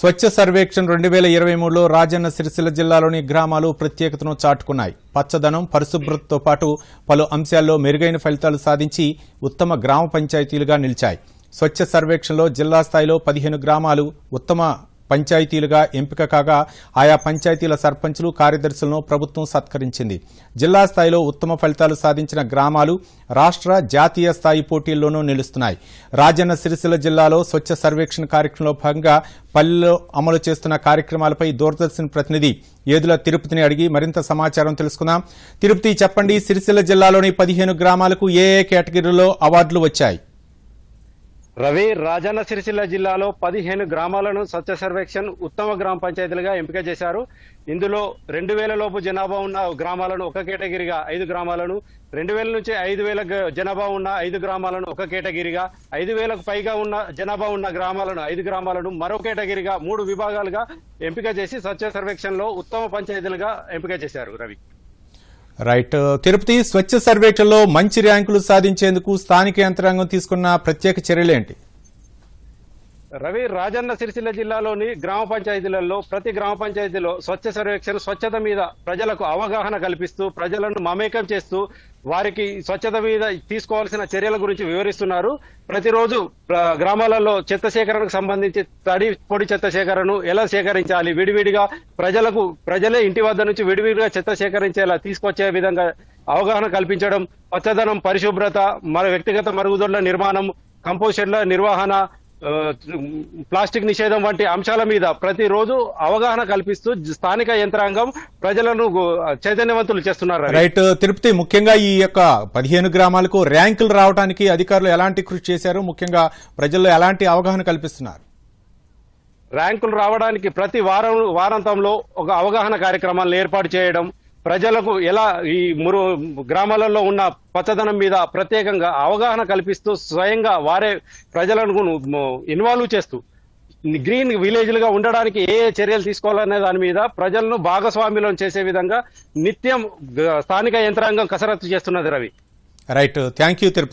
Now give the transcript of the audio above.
స్వచ్ఛ సర్వేక్షణ్ రెండు వేల ఇరవై మూడులో రాజన్న సిరిసిల్ల జిల్లాలోని గ్రామాలు ప్రత్యేకతను చాటుకున్నాయి పచ్చదనం పరిశుభ్రతతో పాటు పలు అంశాల్లో మెరుగైన ఫలితాలు సాధించి ఉత్తమ గ్రామ పంచాయతీలుగా నిలిచాయి స్వచ్ఛ సర్వేక్షణలో జిల్లా స్థాయిలో పదిహేను గ్రామాలు ఉత్తమ పంచాయతీలుగా ఎంపిక కాగా ఆయా పంచాయతీల సర్పంచులు కార్యదర్శులను ప్రభుత్వం సత్కరించింది జిల్లా స్థాయిలో ఉత్తమ ఫలితాలు సాధించిన గ్రామాలు రాష్ట్ర జాతీయ స్థాయి పోటీల్లోనూ నిలుస్తున్నాయి రాజన్న సిరిసిల్ల జిల్లాలో స్వచ్ఛ సర్వేక్షణ కార్యక్రమంలో భాగంగా పల్లెల్లో అమలు చేస్తున్న కార్యక్రమాలపై దూరదర్శన్ ప్రతినిధి ఏదుల తిరుపతిని అడిగి మరింత సమాచారం తెలుసుకుందాం తిరుపతి చెప్పండి సిరిసిల్ల జిల్లాలోని పదిహేను గ్రామాలకు ఏ కేటగిరీలో అవార్డులు వచ్చాయి రవి రాజన్న సిరిసిల్ల జిల్లాలో పదిహేను గ్రామాలను స్వచ్ఛ సర్వేక్షణ్ ఉత్తమ గ్రామ పంచాయతీలుగా ఎంపిక చేశారు ఇందులో రెండు వేల లోపు జనాభా ఉన్న గ్రామాలను ఒక కేటగిరీగా ఐదు గ్రామాలను రెండు వేల నుంచి ఐదు వేల జనాభా ఉన్న ఐదు గ్రామాలను ఒక కేటగిరీగా ఐదు వేలకు పైగా ఉన్న జనాభా ఉన్న గ్రామాలను ఐదు గ్రామాలను మరో కేటగిరీగా మూడు విభాగాలుగా ఎంపిక చేసి స్వచ్ఛ సర్వేక్షణలో ఉత్తమ పంచాయతీలుగా ఎంపిక చేశారు రవి రైట్ తిరుపతి స్వచ్ఛ సర్వేక్షణలో మంచి ర్యాంకులు సాధించేందుకు స్థానిక యంత్రాంగం తీసుకున్న ప్రత్యేక చర్యలేంటి రవి రాజన్న సిరిసిల్ల జిల్లాలోని గ్రామ పంచాయతీలలో ప్రతి గ్రామ పంచాయతీలో స్వచ్ఛ సర్వేక్షణ స్వచ్ఛత మీద ప్రజలకు అవగాహన కల్పిస్తూ ప్రజలను మమేకం చేస్తూ వారికి స్వచ్ఛత మీద తీసుకోవాల్సిన చర్యల గురించి వివరిస్తున్నారు ప్రతిరోజు గ్రామాలలో చెత్త సేకరణకు సంబంధించి తడి పొడి చెత్త సేకరణను ఎలా సేకరించాలి విడివిడిగా ప్రజలకు ప్రజలే ఇంటి వద్ద నుంచి విడివిడిగా చెత్త సేకరించేలా తీసుకొచ్చే విధంగా అవగాహన కల్పించడం పచ్చదనం పరిశుభ్రత మన వ్యక్తిగత మరుగుదొడ్ల నిర్మాణం కంపోజిషన్ల నిర్వహణ ప్లాస్టిక్ నిషేధం వంటి అంశాల మీద ప్రతిరోజు అవగాహన కల్పిస్తూ స్థానిక యంత్రాంగం ప్రజలను చైతన్యవంతులు చేస్తున్నారు రైట్ తిరుపతి ముఖ్యంగా ఈ యొక్క పదిహేను గ్రామాలకు ర్యాంకులు రావడానికి అధికారులు ఎలాంటి కృషి చేశారు ముఖ్యంగా ప్రజల్లో ఎలాంటి అవగాహన కల్పిస్తున్నారు ర్యాంకులు రావడానికి ప్రతి వారం వారాంతంలో ఒక అవగాహన కార్యక్రమాలను ఏర్పాటు చేయడం ప్రజలకు ఎలా ఈ మురు గ్రామాలలో ఉన్న పచ్చదనం మీద ప్రత్యేకంగా అవగాహన కల్పిస్తూ స్వయంగా వారే ప్రజలను ఇన్వాల్వ్ చేస్తూ గ్రీన్ విలేజ్లుగా ఉండడానికి ఏ చర్యలు తీసుకోవాలనే దాని మీద ప్రజలను భాగస్వామ్యం చేసే విధంగా నిత్యం స్థానిక యంత్రాంగం కసరత్తు చేస్తున్నది రవి రైట్ థ్యాంక్ యూ